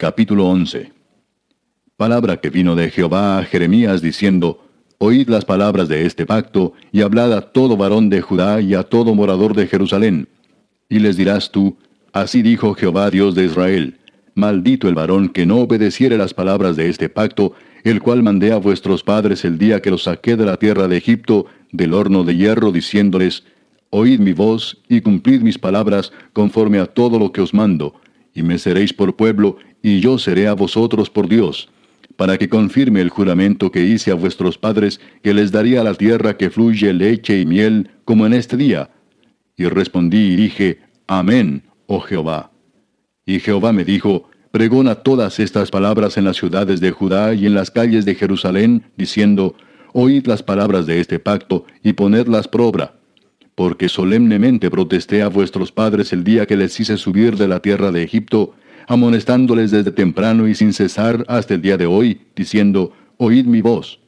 Capítulo 11 Palabra que vino de Jehová a Jeremías diciendo, Oíd las palabras de este pacto, y hablad a todo varón de Judá y a todo morador de Jerusalén. Y les dirás tú, Así dijo Jehová Dios de Israel, Maldito el varón que no obedeciere las palabras de este pacto, el cual mandé a vuestros padres el día que los saqué de la tierra de Egipto, del horno de hierro, diciéndoles, Oíd mi voz y cumplid mis palabras conforme a todo lo que os mando, y me seréis por pueblo, y yo seré a vosotros por Dios, para que confirme el juramento que hice a vuestros padres, que les daría la tierra que fluye leche y miel, como en este día. Y respondí y dije, Amén, oh Jehová. Y Jehová me dijo, Pregona todas estas palabras en las ciudades de Judá y en las calles de Jerusalén, diciendo, Oíd las palabras de este pacto y ponedlas por obra porque solemnemente protesté a vuestros padres el día que les hice subir de la tierra de Egipto, amonestándoles desde temprano y sin cesar hasta el día de hoy, diciendo, Oíd mi voz.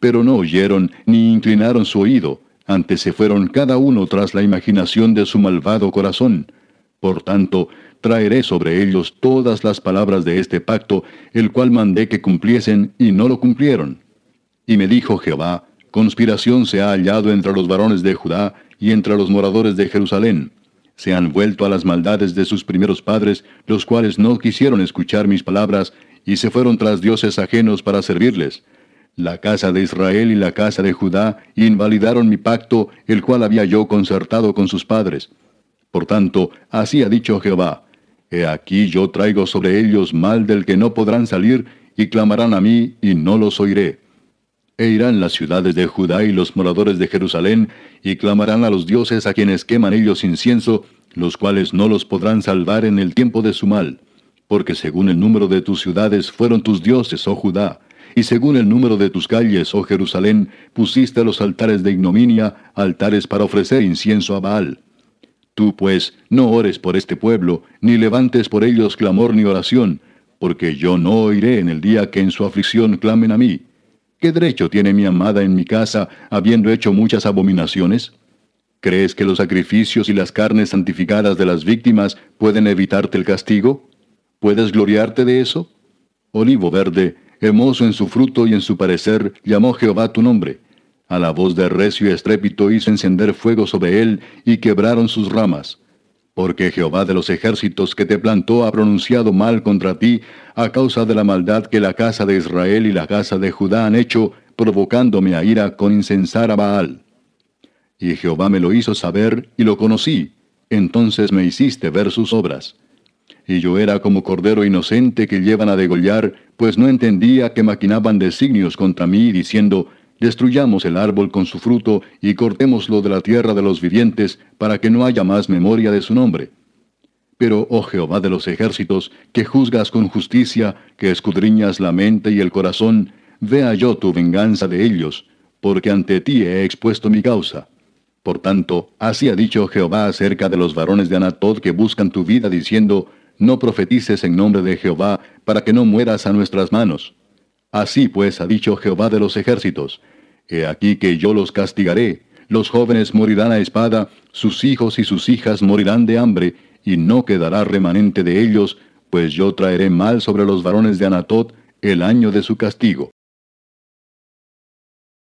Pero no oyeron, ni inclinaron su oído, antes se fueron cada uno tras la imaginación de su malvado corazón. Por tanto, traeré sobre ellos todas las palabras de este pacto, el cual mandé que cumpliesen, y no lo cumplieron. Y me dijo Jehová, Conspiración se ha hallado entre los varones de Judá, y entre los moradores de Jerusalén. Se han vuelto a las maldades de sus primeros padres, los cuales no quisieron escuchar mis palabras, y se fueron tras dioses ajenos para servirles. La casa de Israel y la casa de Judá invalidaron mi pacto, el cual había yo concertado con sus padres. Por tanto, así ha dicho Jehová, He aquí yo traigo sobre ellos mal del que no podrán salir, y clamarán a mí, y no los oiré. E irán las ciudades de Judá y los moradores de Jerusalén, y clamarán a los dioses a quienes queman ellos incienso, los cuales no los podrán salvar en el tiempo de su mal. Porque según el número de tus ciudades fueron tus dioses, oh Judá, y según el número de tus calles, oh Jerusalén, pusiste los altares de ignominia, altares para ofrecer incienso a Baal. Tú pues no ores por este pueblo, ni levantes por ellos clamor ni oración, porque yo no oiré en el día que en su aflicción clamen a mí. ¿Qué derecho tiene mi amada en mi casa, habiendo hecho muchas abominaciones? ¿Crees que los sacrificios y las carnes santificadas de las víctimas pueden evitarte el castigo? ¿Puedes gloriarte de eso? Olivo verde, hermoso en su fruto y en su parecer, llamó Jehová tu nombre. A la voz de recio estrépito hizo encender fuego sobre él y quebraron sus ramas porque Jehová de los ejércitos que te plantó ha pronunciado mal contra ti a causa de la maldad que la casa de Israel y la casa de Judá han hecho, provocándome a ira con incensar a Baal. Y Jehová me lo hizo saber y lo conocí, entonces me hiciste ver sus obras. Y yo era como cordero inocente que llevan a degollar, pues no entendía que maquinaban designios contra mí, diciendo, Destruyamos el árbol con su fruto y cortémoslo de la tierra de los vivientes, para que no haya más memoria de su nombre. Pero, oh Jehová de los ejércitos, que juzgas con justicia, que escudriñas la mente y el corazón, vea yo tu venganza de ellos, porque ante ti he expuesto mi causa. Por tanto, así ha dicho Jehová acerca de los varones de Anatod que buscan tu vida, diciendo, No profetices en nombre de Jehová, para que no mueras a nuestras manos. Así pues ha dicho Jehová de los ejércitos, He aquí que yo los castigaré, los jóvenes morirán a espada, sus hijos y sus hijas morirán de hambre, y no quedará remanente de ellos, pues yo traeré mal sobre los varones de Anatot el año de su castigo.